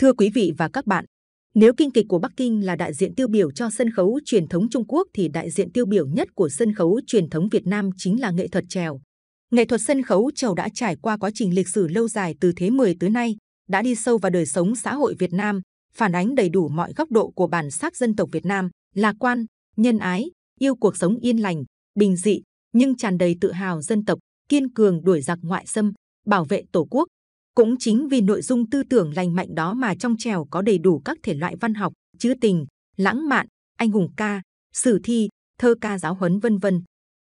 Thưa quý vị và các bạn, nếu kinh kịch của Bắc Kinh là đại diện tiêu biểu cho sân khấu truyền thống Trung Quốc thì đại diện tiêu biểu nhất của sân khấu truyền thống Việt Nam chính là nghệ thuật trèo. Nghệ thuật sân khấu trèo đã trải qua quá trình lịch sử lâu dài từ thế 10 tới nay, đã đi sâu vào đời sống xã hội Việt Nam, phản ánh đầy đủ mọi góc độ của bản sắc dân tộc Việt Nam, lạc quan, nhân ái, yêu cuộc sống yên lành, bình dị, nhưng tràn đầy tự hào dân tộc, kiên cường đuổi giặc ngoại xâm, bảo vệ Tổ quốc, cũng chính vì nội dung tư tưởng lành mạnh đó mà trong trèo có đầy đủ các thể loại văn học, trữ tình, lãng mạn, anh hùng ca, sử thi, thơ ca giáo huấn vân vân.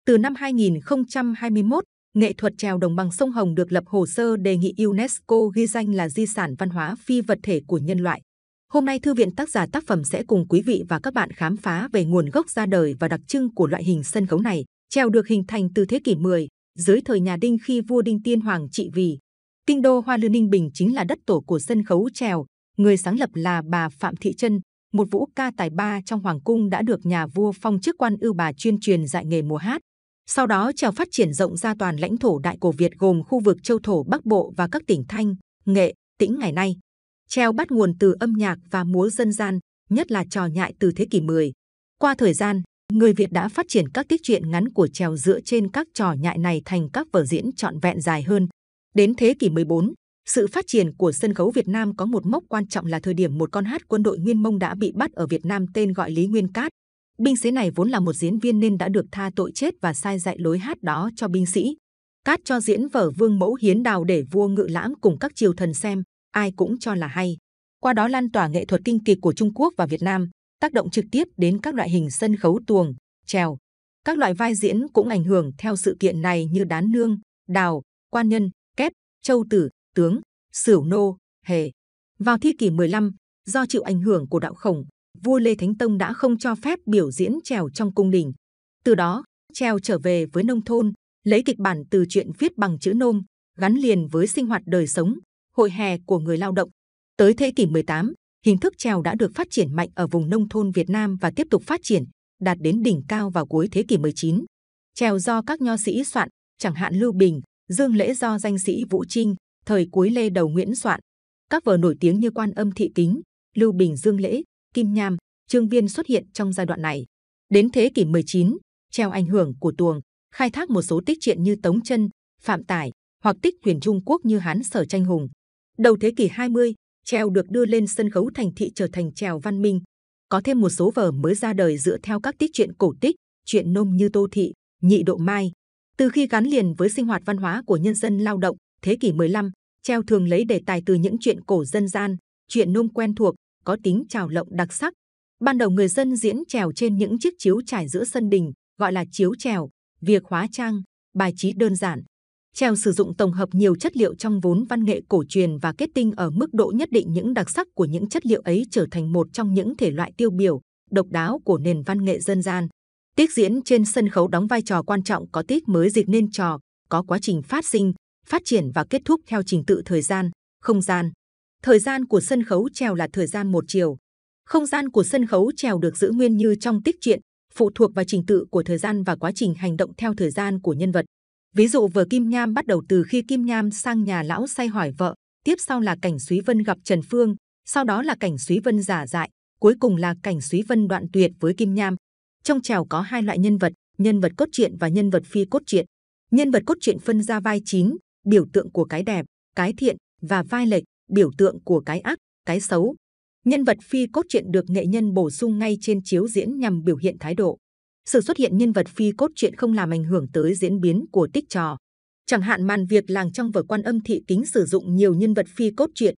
Từ năm 2021, nghệ thuật trèo đồng bằng sông Hồng được lập hồ sơ đề nghị UNESCO ghi danh là di sản văn hóa phi vật thể của nhân loại. Hôm nay thư viện tác giả tác phẩm sẽ cùng quý vị và các bạn khám phá về nguồn gốc ra đời và đặc trưng của loại hình sân khấu này. Trèo được hình thành từ thế kỷ 10 dưới thời nhà Đinh khi vua Đinh Tiên Hoàng trị vì. Kinh đô Hoa Lư Ninh Bình chính là đất tổ của sân khấu trèo. Người sáng lập là bà Phạm Thị Trân, một vũ ca tài ba trong hoàng cung đã được nhà vua phong chức quan ưu bà chuyên truyền dạy nghề múa hát. Sau đó trèo phát triển rộng ra toàn lãnh thổ Đại cổ Việt gồm khu vực châu thổ Bắc Bộ và các tỉnh Thanh, Nghệ, Tĩnh ngày nay. Trèo bắt nguồn từ âm nhạc và múa dân gian, nhất là trò nhại từ thế kỷ 10. Qua thời gian, người Việt đã phát triển các tiết truyện ngắn của trèo dựa trên các trò nhại này thành các vở diễn trọn vẹn dài hơn, Đến thế kỷ 14, sự phát triển của sân khấu Việt Nam có một mốc quan trọng là thời điểm một con hát quân đội Nguyên Mông đã bị bắt ở Việt Nam tên gọi Lý Nguyên Cát. Binh sĩ này vốn là một diễn viên nên đã được tha tội chết và sai dạy lối hát đó cho binh sĩ. Cát cho diễn vở Vương Mẫu Hiến Đào để vua ngự lãm cùng các triều thần xem, ai cũng cho là hay. Qua đó lan tỏa nghệ thuật kinh kịch của Trung Quốc và Việt Nam, tác động trực tiếp đến các loại hình sân khấu tuồng, trèo. Các loại vai diễn cũng ảnh hưởng theo sự kiện này như Đán Nương, Đào, Quan Nhân, châu tử, tướng, sửu nô, hề. Vào thế kỷ 15, do chịu ảnh hưởng của đạo khổng, vua Lê Thánh Tông đã không cho phép biểu diễn trèo trong cung đình. Từ đó, trèo trở về với nông thôn, lấy kịch bản từ chuyện viết bằng chữ nôm, gắn liền với sinh hoạt đời sống, hội hè của người lao động. Tới thế kỷ 18, hình thức trèo đã được phát triển mạnh ở vùng nông thôn Việt Nam và tiếp tục phát triển, đạt đến đỉnh cao vào cuối thế kỷ 19. Trèo do các nho sĩ soạn, chẳng hạn Lưu Bình, Dương lễ do danh sĩ Vũ Trinh, thời cuối Lê Đầu Nguyễn soạn. Các vở nổi tiếng như Quan Âm Thị Kính, Lưu Bình Dương lễ, Kim Nham, Trương Viên xuất hiện trong giai đoạn này. Đến thế kỷ 19, treo ảnh hưởng của tuồng, khai thác một số tích truyện như Tống Chân, Phạm Tải hoặc tích huyền Trung Quốc như Hán Sở Tranh Hùng. Đầu thế kỷ 20, treo được đưa lên sân khấu thành thị trở thành treo văn minh. Có thêm một số vở mới ra đời dựa theo các tích truyện cổ tích, truyện nôm như Tô Thị, Nhị Độ Mai, từ khi gắn liền với sinh hoạt văn hóa của nhân dân lao động, thế kỷ 15, treo thường lấy đề tài từ những chuyện cổ dân gian, chuyện nôm quen thuộc, có tính trào lộng đặc sắc. Ban đầu người dân diễn trèo trên những chiếc chiếu trải giữa sân đình, gọi là chiếu trèo, việc hóa trang, bài trí đơn giản. Trèo sử dụng tổng hợp nhiều chất liệu trong vốn văn nghệ cổ truyền và kết tinh ở mức độ nhất định những đặc sắc của những chất liệu ấy trở thành một trong những thể loại tiêu biểu, độc đáo của nền văn nghệ dân gian. Tiết diễn trên sân khấu đóng vai trò quan trọng có tiết mới dịch nên trò, có quá trình phát sinh, phát triển và kết thúc theo trình tự thời gian, không gian. Thời gian của sân khấu trèo là thời gian một chiều. Không gian của sân khấu trèo được giữ nguyên như trong tích truyện, phụ thuộc vào trình tự của thời gian và quá trình hành động theo thời gian của nhân vật. Ví dụ vở Kim Nham bắt đầu từ khi Kim Nham sang nhà lão say hỏi vợ, tiếp sau là cảnh Súy Vân gặp Trần Phương, sau đó là cảnh Súy Vân giả dại, cuối cùng là cảnh Súy Vân đoạn tuyệt với Kim Nham. Trong trèo có hai loại nhân vật, nhân vật cốt truyện và nhân vật phi cốt truyện. Nhân vật cốt truyện phân ra vai chính, biểu tượng của cái đẹp, cái thiện và vai lệch, biểu tượng của cái ác, cái xấu. Nhân vật phi cốt truyện được nghệ nhân bổ sung ngay trên chiếu diễn nhằm biểu hiện thái độ. Sự xuất hiện nhân vật phi cốt truyện không làm ảnh hưởng tới diễn biến của tích trò. Chẳng hạn màn việc làng trong vở quan âm thị kính sử dụng nhiều nhân vật phi cốt truyện.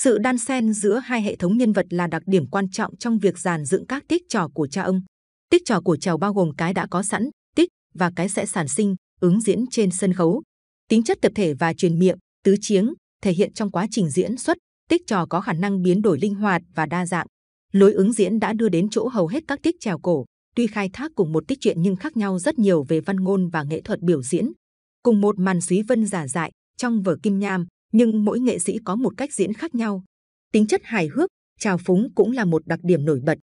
Sự đan xen giữa hai hệ thống nhân vật là đặc điểm quan trọng trong việc dàn dựng các tích trò của cha ông. Tích trò của trèo bao gồm cái đã có sẵn, tích và cái sẽ sản sinh, ứng diễn trên sân khấu. Tính chất tập thể và truyền miệng, tứ chiếng thể hiện trong quá trình diễn xuất, tích trò có khả năng biến đổi linh hoạt và đa dạng. Lối ứng diễn đã đưa đến chỗ hầu hết các tích trèo cổ, tuy khai thác cùng một tích truyện nhưng khác nhau rất nhiều về văn ngôn và nghệ thuật biểu diễn. Cùng một màn suý vân giả dại trong vở Kim Nham, nhưng mỗi nghệ sĩ có một cách diễn khác nhau. Tính chất hài hước, trào phúng cũng là một đặc điểm nổi bật.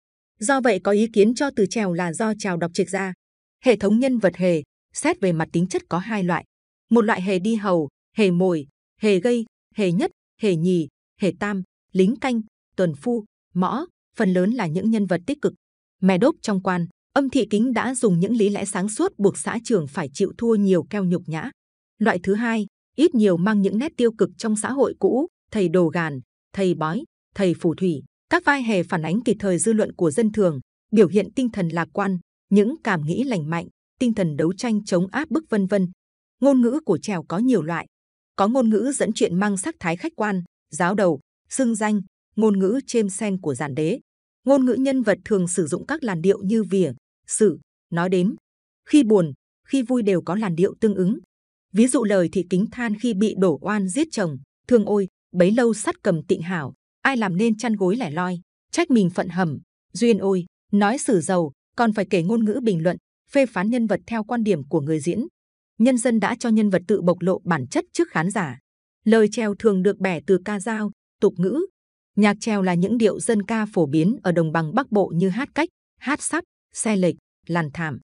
Do vậy có ý kiến cho từ trèo là do trèo đọc trịch ra. Hệ thống nhân vật hề, xét về mặt tính chất có hai loại. Một loại hề đi hầu, hề mồi, hề gây, hề nhất, hề nhì, hề tam, lính canh, tuần phu, mõ, phần lớn là những nhân vật tích cực. Mè đốp trong quan, âm thị kính đã dùng những lý lẽ sáng suốt buộc xã trưởng phải chịu thua nhiều keo nhục nhã. Loại thứ hai, ít nhiều mang những nét tiêu cực trong xã hội cũ, thầy đồ gàn, thầy bói, thầy phù thủy, các vai hề phản ánh kịp thời dư luận của dân thường, biểu hiện tinh thần lạc quan, những cảm nghĩ lành mạnh, tinh thần đấu tranh chống áp bức vân vân. Ngôn ngữ của trèo có nhiều loại, có ngôn ngữ dẫn chuyện mang sắc thái khách quan, giáo đầu, xưng danh, ngôn ngữ chêm sen của giản đế. Ngôn ngữ nhân vật thường sử dụng các làn điệu như vỉa, sử, nói đếm. Khi buồn, khi vui đều có làn điệu tương ứng. Ví dụ lời thị kính than khi bị đổ oan giết chồng, thương ôi, bấy lâu sắt cầm tịnh hảo, ai làm nên chăn gối lẻ loi trách mình phận hầm duyên ôi nói xử giàu còn phải kể ngôn ngữ bình luận phê phán nhân vật theo quan điểm của người diễn nhân dân đã cho nhân vật tự bộc lộ bản chất trước khán giả lời treo thường được bẻ từ ca dao tục ngữ nhạc treo là những điệu dân ca phổ biến ở đồng bằng bắc bộ như hát cách hát sắp xe lệch làn thảm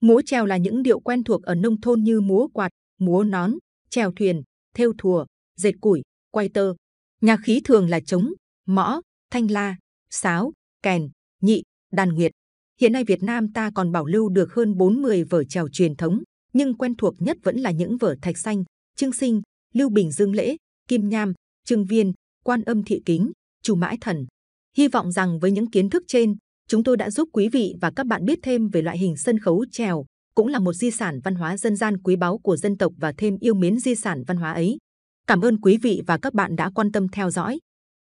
múa treo là những điệu quen thuộc ở nông thôn như múa quạt múa nón treo thuyền thêu thùa dệt củi quay tơ nhạc khí thường là trống mõ, thanh la, sáo, kèn, nhị, đàn nguyệt. Hiện nay Việt Nam ta còn bảo lưu được hơn 40 vở trèo truyền thống, nhưng quen thuộc nhất vẫn là những vở thạch xanh, trương sinh, lưu bình dương lễ, kim nham, trương viên, quan âm thị kính, chủ mãi thần. Hy vọng rằng với những kiến thức trên, chúng tôi đã giúp quý vị và các bạn biết thêm về loại hình sân khấu trèo, cũng là một di sản văn hóa dân gian quý báu của dân tộc và thêm yêu mến di sản văn hóa ấy. Cảm ơn quý vị và các bạn đã quan tâm theo dõi.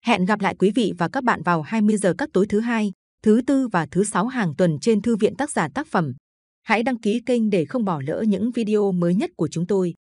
Hẹn gặp lại quý vị và các bạn vào 20 giờ các tối thứ hai, thứ tư và thứ sáu hàng tuần trên Thư viện tác giả tác phẩm. Hãy đăng ký kênh để không bỏ lỡ những video mới nhất của chúng tôi.